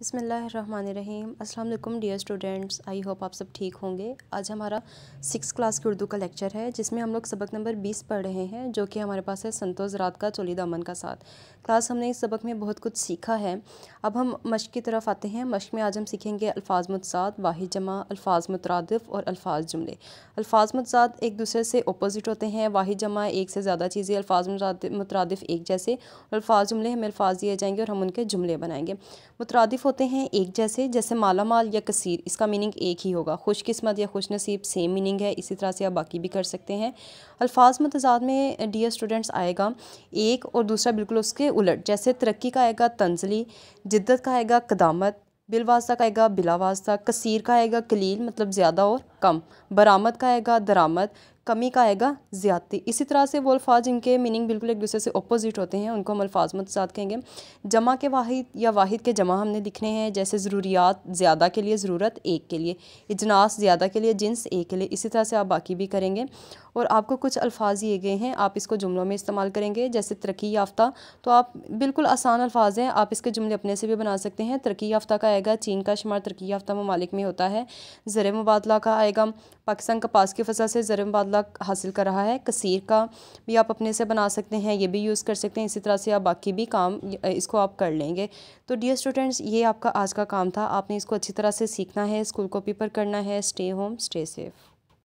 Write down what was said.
बसमीम अल्लाम dear students I hope आप सब ठीक होंगे आज हमारा सिक्स क्लास की उर्दू का लेक्चर है जिसमें हम लोग सबक नंबर बीस पढ़ रहे हैं जो कि हमारे पास है संतोष रात का चोली अमन का साथ क्लास हमने इस सबक में बहुत कुछ सीखा है अब हम मश की तरफ आते हैं मश्क में आज हम सीखेंगे अल्फाज मतसाद वाहिद जमा अल्फाज मुतरदफ़ और अल्फाज जुमले अल्फाज मतसाद एक दूसरे से अपोज़िट होते हैं वाहि जमा एक से ज़्यादा चीज़ें अल्फाज मुतरदफ़ एक जैसे अल्फाज जुमले हमें अल्फाज दिए जाएंगे और हम उनके जुमले बनाएंगे मुतरदफ़ होते हैं एक जैसे जैसे माला माल या कसीर इसका मीनिंग एक ही होगा खुशकस्मत या खुश नसीब सेम मीनिंग है इसी तरह से आप बाकी भी कर सकते हैं अल्फाज मतजाद में डियर स्टूडेंट्स आएगा एक और दूसरा बिल्कुल उसके उलट जैसे तरक्की का आएगा तंजली जिद्दत का आएगा कदामत बिलवास्ता का आएगा बिलावास्ता कसीर का आएगा कलील मतलब ज़्यादा और कम बरामद का आएगा दरामद कमी का आएगा ज़्यादती इसी तरह से वो अल्फाज इनके मीनिंग बिल्कुल एक दूसरे से अपोजिट होते हैं उनको हम अल्फाज मतसाद कहेंगे जमा के वाहिद या वाहिद के जमा हमने लिखने हैं जैसे ज़रूरियात ज़्यादा के लिए ज़रूरत एक के लिए इजनास ज़्यादा के लिए जिन्स एक के लिए इसी तरह से आप बाकी भी करेंगे और आपको कुछ अल्फाज ये गए हैं आप इसको जुमलों में इस्तेमाल करेंगे जैसे तरक्की याफ्ता तो आप बिल्कुल आसान अल्फाज हैं आप इसके जुमले अपने से भी बना सकते हैं तरक्की याफ्ता का आएगा चीन का शुमार तरक्की याफ्ता ममालिक में होता है ज़र मुबादला का आएगा पाकिस्तान कपास की फसल से ज़र मुबादला तबादला हासिल कर रहा है कसीर का भी आप अपने से बना सकते हैं ये भी यूज़ कर सकते हैं इसी तरह से आप बाकी भी काम इसको आप कर लेंगे तो डियर स्टूडेंट्स ये आपका आज का काम था आपने इसको अच्छी तरह से सीखना है स्कूल को पेपर करना है स्टे होम स्टे सेफ़